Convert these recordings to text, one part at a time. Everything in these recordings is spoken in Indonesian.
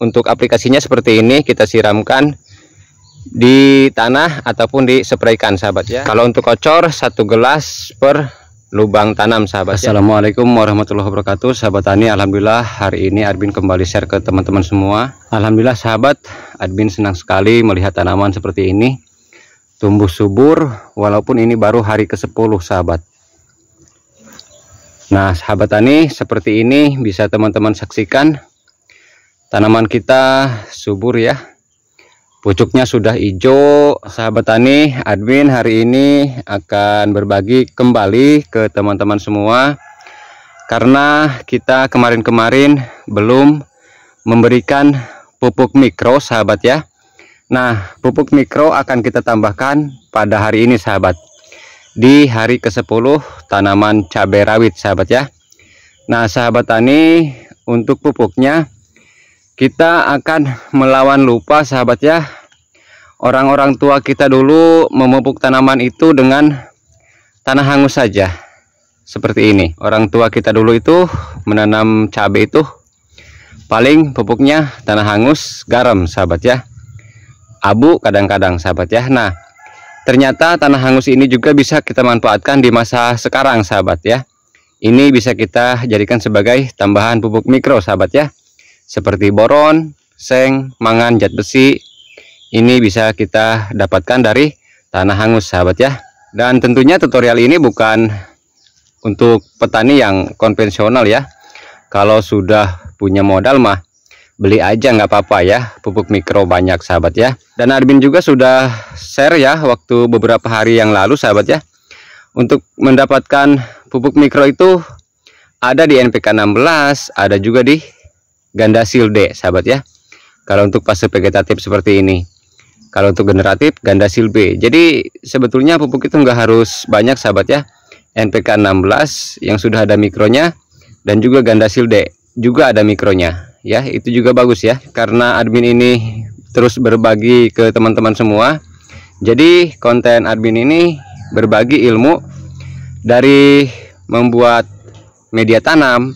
untuk aplikasinya seperti ini kita siramkan di tanah ataupun di spraykan sahabat ya. Kalau untuk kocor satu gelas per lubang tanam sahabat. Ya. Assalamualaikum warahmatullahi wabarakatuh sahabat tani. Alhamdulillah hari ini Admin kembali share ke teman-teman semua. Alhamdulillah sahabat Admin senang sekali melihat tanaman seperti ini tumbuh subur walaupun ini baru hari ke-10 sahabat. Nah sahabat tani seperti ini bisa teman-teman saksikan tanaman kita subur ya pucuknya sudah hijau sahabat tani admin hari ini akan berbagi kembali ke teman-teman semua karena kita kemarin-kemarin belum memberikan pupuk mikro sahabat ya Nah pupuk mikro akan kita tambahkan pada hari ini sahabat di hari ke-10 tanaman cabai rawit sahabat ya Nah sahabat tani untuk pupuknya kita akan melawan lupa sahabat ya orang-orang tua kita dulu memupuk tanaman itu dengan tanah hangus saja seperti ini orang tua kita dulu itu menanam cabe itu paling pupuknya tanah hangus garam sahabat ya abu kadang-kadang sahabat ya nah ternyata tanah hangus ini juga bisa kita manfaatkan di masa sekarang sahabat ya ini bisa kita jadikan sebagai tambahan pupuk mikro sahabat ya seperti boron, seng, mangan, zat besi. Ini bisa kita dapatkan dari tanah hangus sahabat ya. Dan tentunya tutorial ini bukan untuk petani yang konvensional ya. Kalau sudah punya modal mah beli aja nggak apa-apa ya pupuk mikro banyak sahabat ya dan admin juga sudah share ya waktu beberapa hari yang lalu sahabat ya untuk mendapatkan pupuk mikro itu ada di NPK 16 ada juga di ganda silde sahabat ya kalau untuk fase vegetatif seperti ini kalau untuk generatif ganda B. jadi sebetulnya pupuk itu nggak harus banyak sahabat ya NPK 16 yang sudah ada mikronya dan juga ganda silde juga ada mikronya ya itu juga bagus ya karena admin ini terus berbagi ke teman-teman semua jadi konten admin ini berbagi ilmu dari membuat media tanam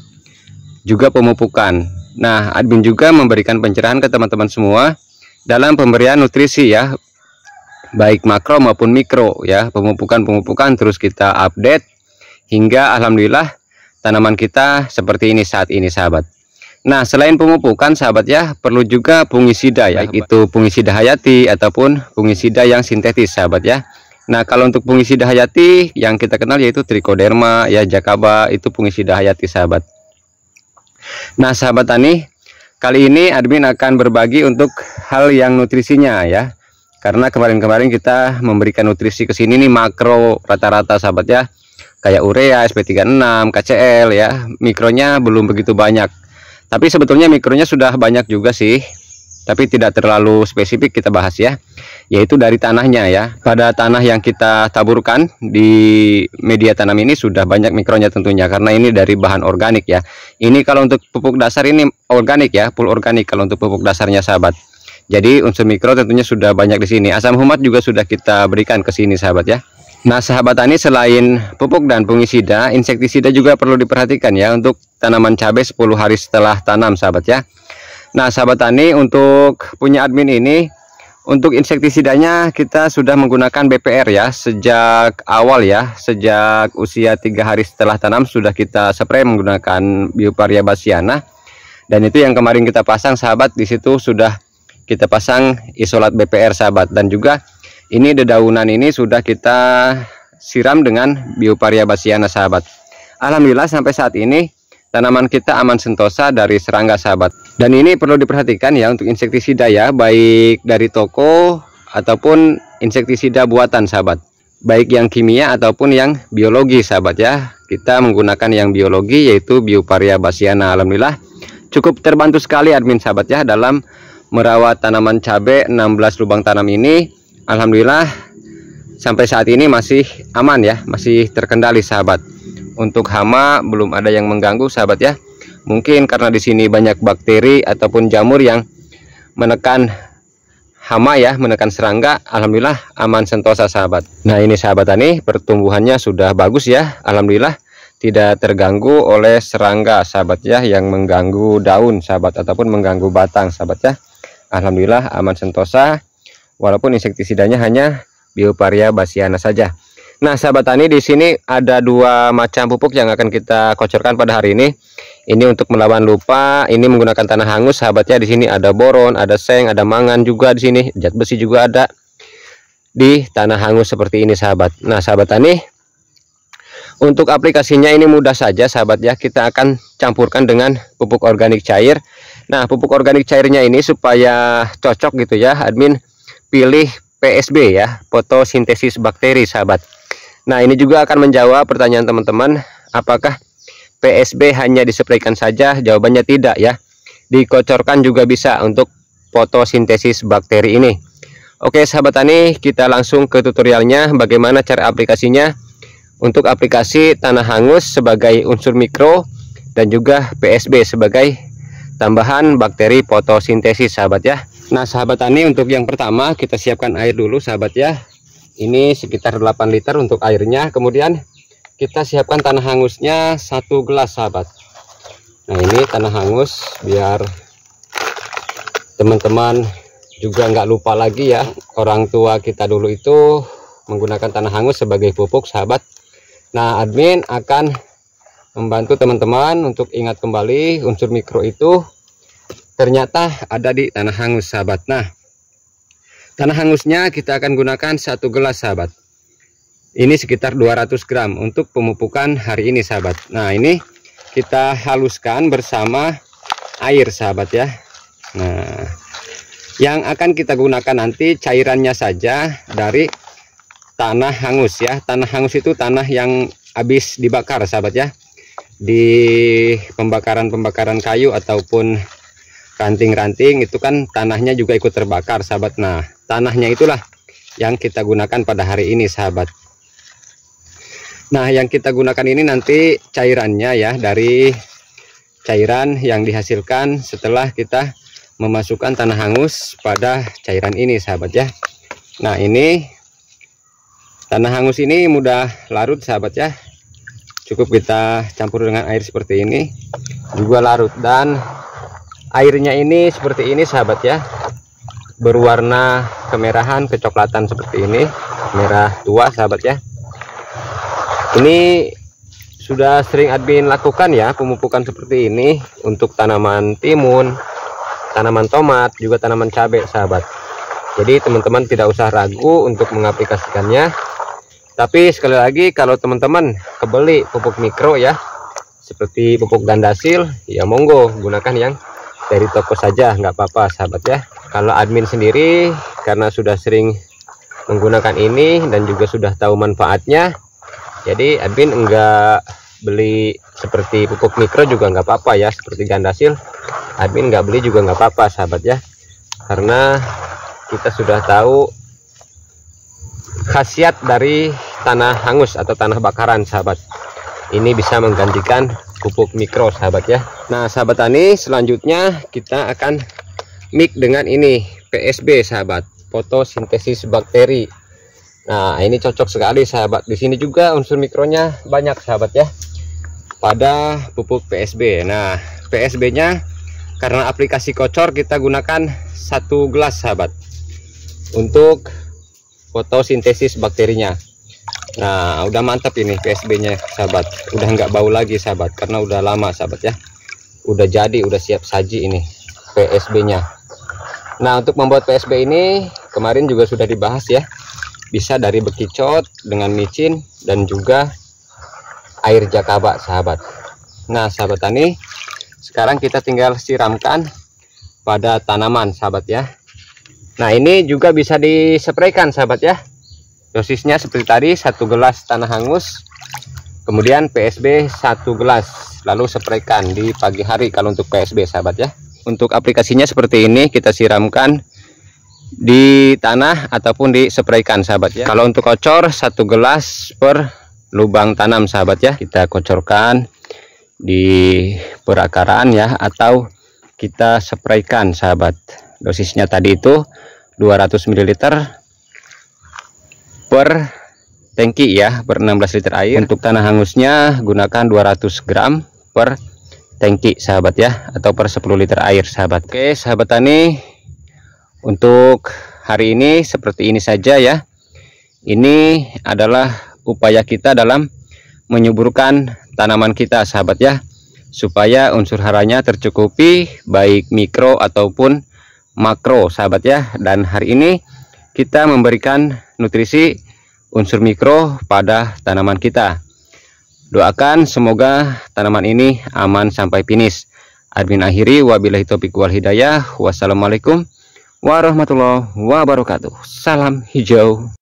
juga pemupukan Nah, admin juga memberikan pencerahan ke teman-teman semua dalam pemberian nutrisi ya, baik makro maupun mikro ya, pemupukan-pemupukan terus kita update hingga alhamdulillah tanaman kita seperti ini saat ini sahabat. Nah, selain pemupukan sahabat ya, perlu juga fungisida ya, itu fungisida hayati ataupun fungisida yang sintetis sahabat ya. Nah, kalau untuk fungisida hayati yang kita kenal yaitu trichoderma ya jakaba itu fungisida hayati sahabat. Nah sahabat tani, kali ini admin akan berbagi untuk hal yang nutrisinya ya. Karena kemarin-kemarin kita memberikan nutrisi ke sini nih makro rata-rata sahabat ya. Kayak urea, SP36, KCL ya. Mikronya belum begitu banyak. Tapi sebetulnya mikronya sudah banyak juga sih tapi tidak terlalu spesifik kita bahas ya yaitu dari tanahnya ya pada tanah yang kita taburkan di media tanam ini sudah banyak mikronya tentunya karena ini dari bahan organik ya ini kalau untuk pupuk dasar ini organik ya full organik kalau untuk pupuk dasarnya sahabat jadi unsur mikro tentunya sudah banyak di sini asam humat juga sudah kita berikan ke sini sahabat ya Nah sahabat tani selain pupuk dan fungisida, insektisida juga perlu diperhatikan ya untuk tanaman cabai 10 hari setelah tanam sahabat ya. Nah sahabat tani untuk punya admin ini untuk insektisidanya kita sudah menggunakan BPR ya sejak awal ya sejak usia tiga hari setelah tanam sudah kita spray menggunakan Bioparia basiana dan itu yang kemarin kita pasang sahabat di situ sudah kita pasang isolat BPR sahabat dan juga ini dedaunan ini sudah kita siram dengan Bioparia basiana sahabat Alhamdulillah sampai saat ini tanaman kita aman sentosa dari serangga sahabat dan ini perlu diperhatikan ya untuk insektisida ya baik dari toko ataupun insektisida buatan sahabat baik yang kimia ataupun yang biologi sahabat ya kita menggunakan yang biologi yaitu bioparia basiana alhamdulillah cukup terbantu sekali admin sahabat ya dalam merawat tanaman cabe 16 lubang tanam ini alhamdulillah sampai saat ini masih aman ya masih terkendali sahabat untuk hama belum ada yang mengganggu sahabat ya. Mungkin karena di sini banyak bakteri ataupun jamur yang menekan hama ya, menekan serangga. Alhamdulillah aman sentosa sahabat. Nah, ini sahabat tani pertumbuhannya sudah bagus ya. Alhamdulillah tidak terganggu oleh serangga sahabat ya yang mengganggu daun sahabat ataupun mengganggu batang sahabat ya. Alhamdulillah aman sentosa walaupun insektisidanya hanya Bioparia basiana saja. Nah, sahabat tani di sini ada dua macam pupuk yang akan kita kocorkan pada hari ini. Ini untuk melawan lupa, ini menggunakan tanah hangus. Sahabatnya di sini ada boron, ada seng, ada mangan juga di sini, zat besi juga ada di tanah hangus seperti ini, sahabat. Nah, sahabat tani untuk aplikasinya ini mudah saja, sahabat ya. Kita akan campurkan dengan pupuk organik cair. Nah, pupuk organik cairnya ini supaya cocok gitu ya, admin pilih PSB ya, fotosintesis bakteri, sahabat. Nah ini juga akan menjawab pertanyaan teman-teman apakah PSB hanya dispraykan saja? Jawabannya tidak ya. Dikocorkan juga bisa untuk fotosintesis bakteri ini. Oke sahabat tani kita langsung ke tutorialnya bagaimana cara aplikasinya untuk aplikasi tanah hangus sebagai unsur mikro dan juga PSB sebagai tambahan bakteri fotosintesis sahabat ya. Nah sahabat tani untuk yang pertama kita siapkan air dulu sahabat ya ini sekitar 8 liter untuk airnya kemudian kita siapkan tanah hangusnya satu gelas sahabat nah ini tanah hangus biar teman-teman juga nggak lupa lagi ya orang tua kita dulu itu menggunakan tanah hangus sebagai pupuk sahabat nah admin akan membantu teman-teman untuk ingat kembali unsur mikro itu ternyata ada di tanah hangus sahabat nah Tanah hangusnya kita akan gunakan satu gelas sahabat. Ini sekitar 200 gram untuk pemupukan hari ini sahabat. Nah ini kita haluskan bersama air sahabat ya. Nah yang akan kita gunakan nanti cairannya saja dari tanah hangus ya. Tanah hangus itu tanah yang habis dibakar sahabat ya. Di pembakaran-pembakaran kayu ataupun ranting-ranting itu kan tanahnya juga ikut terbakar sahabat. Nah tanahnya itulah yang kita gunakan pada hari ini sahabat nah yang kita gunakan ini nanti cairannya ya dari cairan yang dihasilkan setelah kita memasukkan tanah hangus pada cairan ini sahabat ya nah ini tanah hangus ini mudah larut sahabat ya cukup kita campur dengan air seperti ini juga larut dan airnya ini seperti ini sahabat ya berwarna kemerahan kecoklatan seperti ini merah tua sahabat ya ini sudah sering admin lakukan ya pemupukan seperti ini untuk tanaman timun tanaman tomat juga tanaman cabai sahabat jadi teman-teman tidak usah ragu untuk mengaplikasikannya tapi sekali lagi kalau teman-teman kebeli pupuk mikro ya seperti pupuk gandasil ya monggo gunakan yang dari toko saja nggak apa-apa sahabat ya kalau admin sendiri karena sudah sering menggunakan ini dan juga sudah tahu manfaatnya, jadi admin enggak beli seperti pupuk mikro juga enggak apa-apa ya, seperti gandasil. Admin enggak beli juga enggak apa-apa sahabat ya, karena kita sudah tahu khasiat dari tanah hangus atau tanah bakaran sahabat ini bisa menggantikan pupuk mikro sahabat ya nah sahabat tani selanjutnya kita akan Mic dengan ini PSB sahabat fotosintesis bakteri nah ini cocok sekali sahabat di sini juga unsur mikronya banyak sahabat ya pada pupuk PSB nah PSB nya karena aplikasi kocor kita gunakan satu gelas sahabat untuk fotosintesis bakterinya Nah, udah mantap ini PSB-nya, sahabat. Udah nggak bau lagi, sahabat, karena udah lama, sahabat ya. Udah jadi, udah siap saji ini PSB-nya. Nah untuk membuat PSB ini kemarin juga sudah dibahas ya bisa dari bekicot dengan micin dan juga air jakaba sahabat nah sahabat tani sekarang kita tinggal siramkan pada tanaman sahabat ya nah ini juga bisa disepraykan sahabat ya dosisnya seperti tadi satu gelas tanah hangus kemudian PSB satu gelas lalu spraykan di pagi hari kalau untuk PSB sahabat ya untuk aplikasinya seperti ini kita siramkan di tanah ataupun di spraykan sahabat ya kalau untuk kocor satu gelas per lubang tanam sahabat ya kita kocorkan di perakaran ya atau kita spraykan sahabat dosisnya tadi itu 200 ml per tangki ya per 16 liter air untuk tanah hangusnya gunakan 200 gram per tangki sahabat ya atau per 10 liter air sahabat oke sahabat tani untuk hari ini seperti ini saja ya ini adalah upaya kita dalam menyuburkan tanaman kita sahabat ya supaya unsur haranya tercukupi baik mikro ataupun makro sahabat ya dan hari ini kita memberikan nutrisi unsur mikro pada tanaman kita Doakan semoga tanaman ini aman sampai finish. Admin akhiri wabillahi taufiq wal hidayah. Wassalamualaikum warahmatullahi wabarakatuh. Salam hijau.